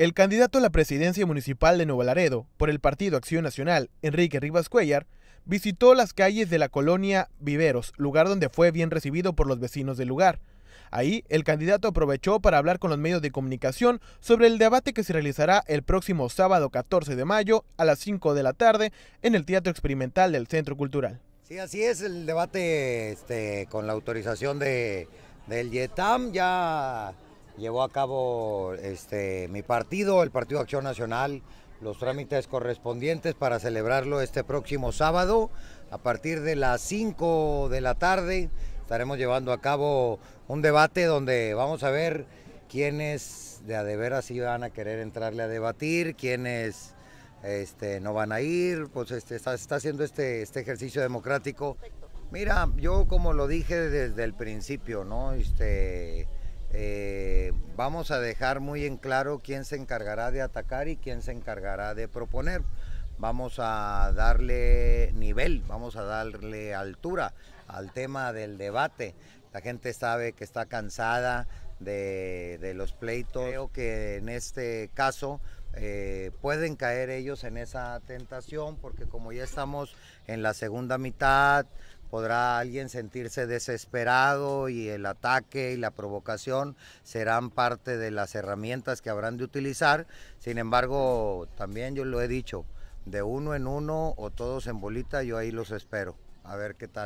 El candidato a la presidencia municipal de Nuevo Laredo por el Partido Acción Nacional, Enrique Rivas Cuellar, visitó las calles de la colonia Viveros, lugar donde fue bien recibido por los vecinos del lugar. Ahí, el candidato aprovechó para hablar con los medios de comunicación sobre el debate que se realizará el próximo sábado 14 de mayo a las 5 de la tarde en el Teatro Experimental del Centro Cultural. Sí, así es el debate este, con la autorización de, del YETAM, ya llevó a cabo este, mi partido, el Partido Acción Nacional, los trámites correspondientes para celebrarlo este próximo sábado. A partir de las 5 de la tarde estaremos llevando a cabo un debate donde vamos a ver quiénes de a de veras van a querer entrarle a debatir, quiénes este, no van a ir, pues este, está, haciendo este, este ejercicio democrático. Mira, yo como lo dije desde el principio, ¿no? Este, eh, vamos a dejar muy en claro quién se encargará de atacar y quién se encargará de proponer. Vamos a darle nivel, vamos a darle altura al tema del debate. La gente sabe que está cansada de, los pleitos. Creo que en este caso eh, pueden caer ellos en esa tentación porque como ya estamos en la segunda mitad, podrá alguien sentirse desesperado y el ataque y la provocación serán parte de las herramientas que habrán de utilizar. Sin embargo, también yo lo he dicho, de uno en uno o todos en bolita, yo ahí los espero. A ver qué tal.